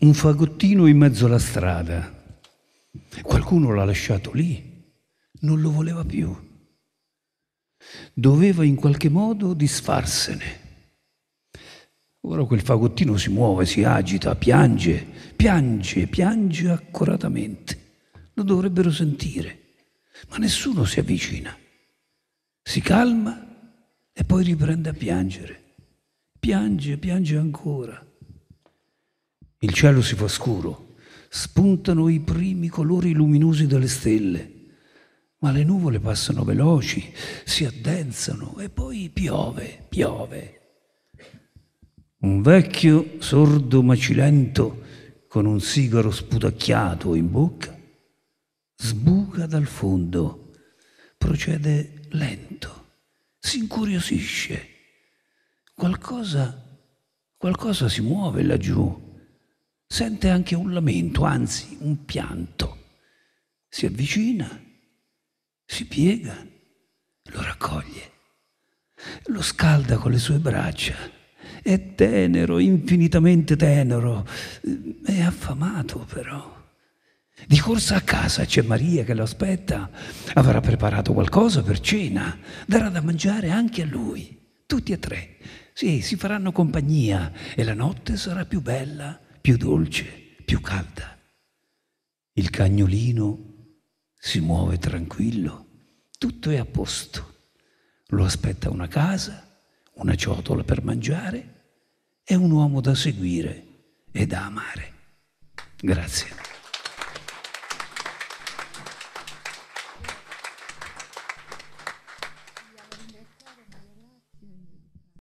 un fagottino in mezzo alla strada. Qualcuno l'ha lasciato lì, non lo voleva più. Doveva in qualche modo disfarsene. Ora quel fagottino si muove, si agita, piange, piange, piange accuratamente. Lo dovrebbero sentire, ma nessuno si avvicina. Si calma e poi riprende a piangere. Piange, piange ancora il cielo si fa scuro, spuntano i primi colori luminosi delle stelle, ma le nuvole passano veloci, si addensano e poi piove, piove. Un vecchio sordo macilento con un sigaro sputacchiato in bocca sbuca dal fondo, procede lento, si incuriosisce. Qualcosa, qualcosa si muove laggiù sente anche un lamento, anzi un pianto. Si avvicina, si piega, lo raccoglie, lo scalda con le sue braccia. È tenero, infinitamente tenero, è affamato però. Di corsa a casa c'è Maria che lo aspetta, avrà preparato qualcosa per cena, darà da mangiare anche a lui, tutti e tre. Sì, si faranno compagnia e la notte sarà più bella più dolce, più calda. Il cagnolino si muove tranquillo, tutto è a posto. Lo aspetta una casa, una ciotola per mangiare e un uomo da seguire e da amare. Grazie.